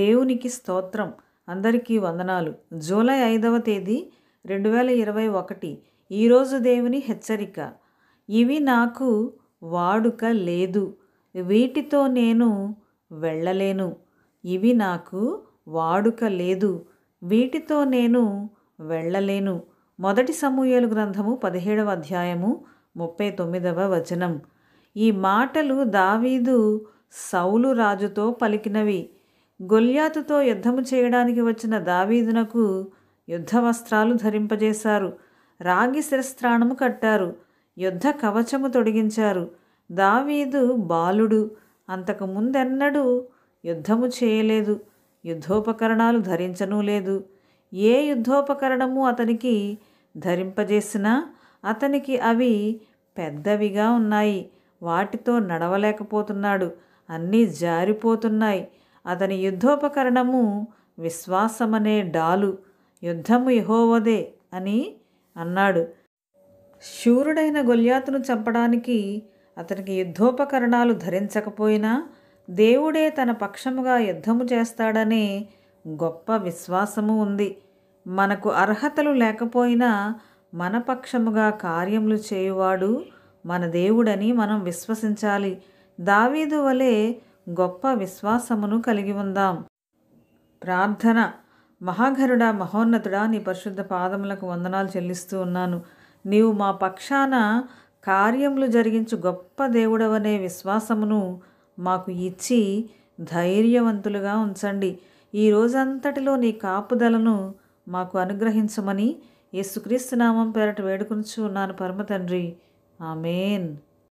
దేవునికి స్తోత్రం అందరికీ వందనాలు జూలై ఐదవ తేదీ రెండు వేల ఇరవై ఒకటి ఈరోజు దేవుని హెచ్చరిక ఇవి నాకు వాడుక లేదు వీటితో నేను వెళ్ళలేను ఇవి నాకు వాడుక లేదు వీటితో నేను వెళ్ళలేను మొదటి సమూహలు గ్రంథము పదిహేడవ అధ్యాయము ముప్పై తొమ్మిదవ వచనం ఈ మాటలు దావీదు సౌలు రాజుతో పలికినవి గొల్యాతుతో యుద్ధము చేయడానికి వచ్చిన దావీదునకు యుద్ధ వస్త్రాలు ధరింపజేశారు రాగి శిరస్త్రాణము కట్టారు యుద్ధ కవచము తొడిగించారు దావీదు బాలుడు అంతకు ముందెన్నడూ యుద్ధము చేయలేదు యుద్ధోపకరణాలు ధరించనూ లేదు ఏ యుద్ధోపకరణము అతనికి ధరింపజేసినా అతనికి అవి పెద్దవిగా ఉన్నాయి వాటితో నడవలేకపోతున్నాడు అన్నీ జారిపోతున్నాయి అతని యుద్ధోపకరణము విశ్వాసమనే డాలు యుద్ధము యహోవదే అని అన్నాడు శూరుడైన గొల్యాతును చంపడానికి అతనికి యుద్ధోపకరణాలు ధరించకపోయినా దేవుడే తన పక్షముగా యుద్ధము చేస్తాడనే గొప్ప విశ్వాసము ఉంది మనకు అర్హతలు లేకపోయినా మన పక్షముగా కార్యములు చేయువాడు మన దేవుడని మనం విశ్వసించాలి దావీదు వలె గొప్ప విశ్వాసమును కలిగి ఉందాం ప్రార్థన మహాగరుడ మహోన్నతుడా నీ పరిశుద్ధ పాదములకు వందనాలు చెల్లిస్తూ ఉన్నాను నీవు మా పక్షాన కార్యములు జరిగించు గొప్ప దేవుడవనే విశ్వాసమును మాకు ఇచ్చి ధైర్యవంతులుగా ఉంచండి ఈ రోజంతటిలో నీ కాపుదలను మాకు అనుగ్రహించమని యేసుక్రీస్తు నామం పేరట వేడుకొనుచు ఉన్నాను పరమ తండ్రి ఆమెన్